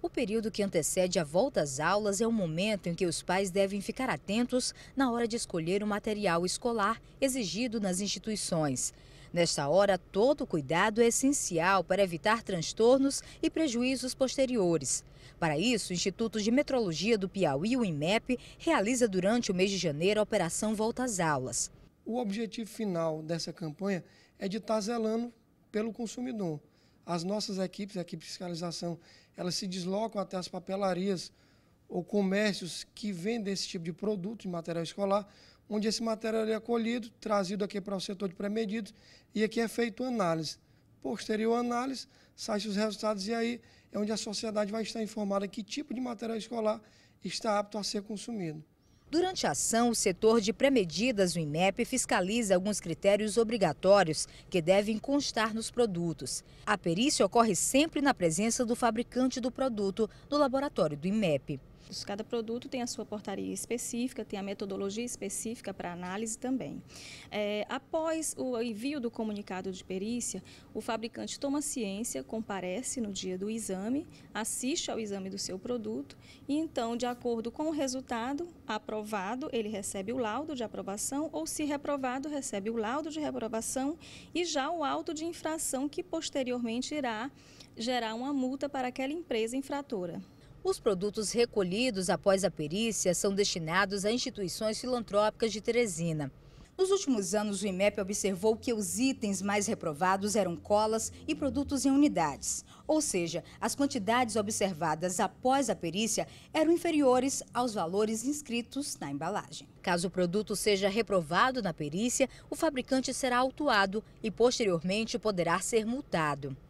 O período que antecede a volta às aulas é o momento em que os pais devem ficar atentos na hora de escolher o material escolar exigido nas instituições. Nesta hora, todo cuidado é essencial para evitar transtornos e prejuízos posteriores. Para isso, o Instituto de Metrologia do Piauí, o IMEP, realiza durante o mês de janeiro a Operação Volta às Aulas. O objetivo final dessa campanha é de estar tá zelando pelo consumidor, as nossas equipes, a equipe de fiscalização, elas se deslocam até as papelarias ou comércios que vendem esse tipo de produto, de material escolar, onde esse material é colhido, trazido aqui para o setor de pré-medidos e aqui é feito análise. Posterior análise, sai os resultados e aí é onde a sociedade vai estar informada que tipo de material escolar está apto a ser consumido. Durante a ação, o setor de pré-medidas do IMEP fiscaliza alguns critérios obrigatórios que devem constar nos produtos. A perícia ocorre sempre na presença do fabricante do produto no laboratório do IMEP. Cada produto tem a sua portaria específica, tem a metodologia específica para análise também. É, após o envio do comunicado de perícia, o fabricante toma ciência, comparece no dia do exame, assiste ao exame do seu produto e então, de acordo com o resultado aprovado, ele recebe o laudo de aprovação ou, se reprovado, recebe o laudo de reprovação e já o auto de infração que posteriormente irá gerar uma multa para aquela empresa infratora. Os produtos recolhidos após a perícia são destinados a instituições filantrópicas de Teresina. Nos últimos anos, o IMEP observou que os itens mais reprovados eram colas e produtos em unidades. Ou seja, as quantidades observadas após a perícia eram inferiores aos valores inscritos na embalagem. Caso o produto seja reprovado na perícia, o fabricante será autuado e, posteriormente, poderá ser multado.